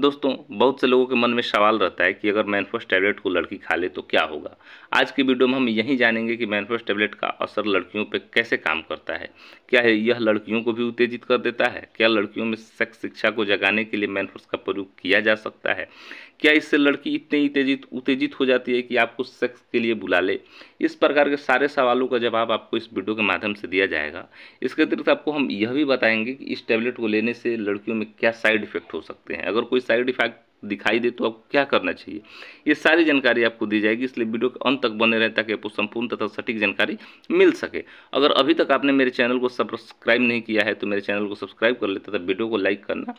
दोस्तों बहुत से लोगों के मन में सवाल रहता है कि अगर मैनफोस टैबलेट को लड़की खा ले तो क्या होगा आज की वीडियो में हम यही जानेंगे कि मैनफोस टैबलेट का असर लड़कियों पर कैसे काम करता है क्या है यह लड़कियों को भी उत्तेजित कर देता है क्या लड़कियों में सेक्स शिक्षा को जगाने के लिए मैनफोस का प्रयोग किया जा सकता है क्या इससे लड़की इतनी उत्तेजित उत्तेजित हो जाती है कि आपको सेक्स के लिए बुला ले इस प्रकार के सारे सवालों का जवाब आपको इस वीडियो के माध्यम से दिया जाएगा इसके अतिरिक्त आपको हम यह भी बताएंगे कि इस टैबलेट को लेने से लड़कियों में क्या साइड इफेक्ट हो सकते हैं अगर कोई साइड इफेक्ट दिखाई दे तो आपको क्या करना चाहिए ये सारी जानकारी आपको दी जाएगी इसलिए वीडियो के अंत तक बने रहें ताकि आपको संपूर्ण तथा सटीक जानकारी मिल सके अगर अभी तक आपने मेरे चैनल को सब्सक्राइब नहीं किया है तो मेरे चैनल को सब्सक्राइब कर लेते तथा वीडियो को लाइक करना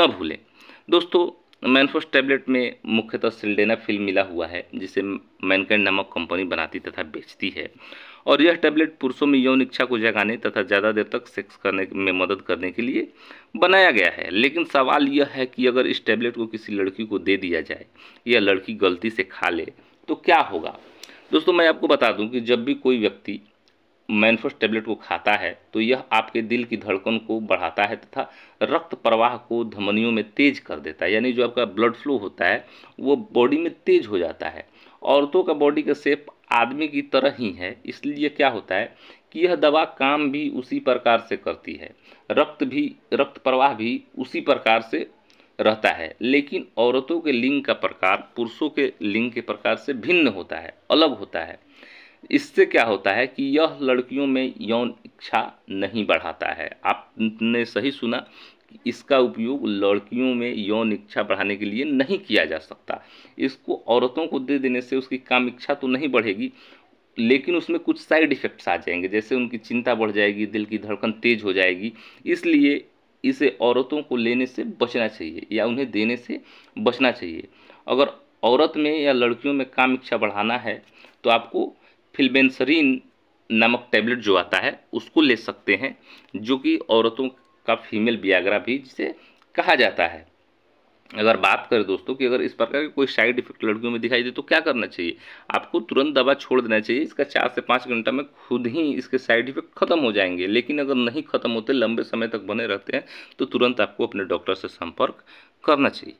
न भूलें दोस्तों मैनफोस टैबलेट में मुख्यतः सिल्डेनाफिल मिला हुआ है जिसे मैनकैंड नामक कंपनी बनाती तथा बेचती है और यह टैबलेट पुरुषों में यौन इच्छा को जगाने तथा ज़्यादा देर तक सेक्स करने में मदद करने के लिए बनाया गया है लेकिन सवाल यह है कि अगर इस टैबलेट को किसी लड़की को दे दिया जाए या लड़की गलती से खा ले तो क्या होगा दोस्तों मैं आपको बता दूं कि जब भी कोई व्यक्ति मैनफोस टेबलेट को खाता है तो यह आपके दिल की धड़कन को बढ़ाता है तथा रक्त प्रवाह को धमनियों में तेज कर देता है यानी जो आपका ब्लड फ्लो होता है वो बॉडी में तेज हो जाता है औरतों का बॉडी का सेप आदमी की तरह ही है इसलिए क्या होता है कि यह दवा काम भी उसी प्रकार से करती है रक्त भी रक्त प्रवाह भी उसी प्रकार से रहता है लेकिन औरतों के लिंग का प्रकार पुरुषों के लिंग के प्रकार से भिन्न होता है अलग होता है इससे क्या होता है कि यह लड़कियों में यौन इच्छा नहीं बढ़ाता है आपने सही सुना इसका उपयोग लड़कियों में यौन इच्छा बढ़ाने के लिए नहीं किया जा सकता इसको औरतों को दे देने से उसकी काम इच्छा तो नहीं बढ़ेगी लेकिन उसमें कुछ साइड इफ़ेक्ट्स आ जाएंगे जैसे उनकी चिंता बढ़ जाएगी दिल की धड़कन तेज हो जाएगी इसलिए इसे औरतों को लेने से बचना चाहिए या उन्हें देने से बचना चाहिए अगर औरत में या लड़कियों में काम इच्छा बढ़ाना है तो आपको फिल्बेंसरीन नामक टैबलेट जो आता है उसको ले सकते हैं जो कि औरतों का फीमेल बियाग्रा भी जिसे कहा जाता है अगर बात करें दोस्तों कि अगर इस प्रकार के कोई साइड इफेक्ट लड़कियों में दिखाई दे तो क्या करना चाहिए आपको तुरंत दवा छोड़ देना चाहिए इसका चार से पाँच घंटा में खुद ही इसके साइड इफेक्ट खत्म हो जाएंगे लेकिन अगर नहीं खत्म होते लंबे समय तक बने रहते हैं तो तुरंत आपको अपने डॉक्टर से संपर्क करना चाहिए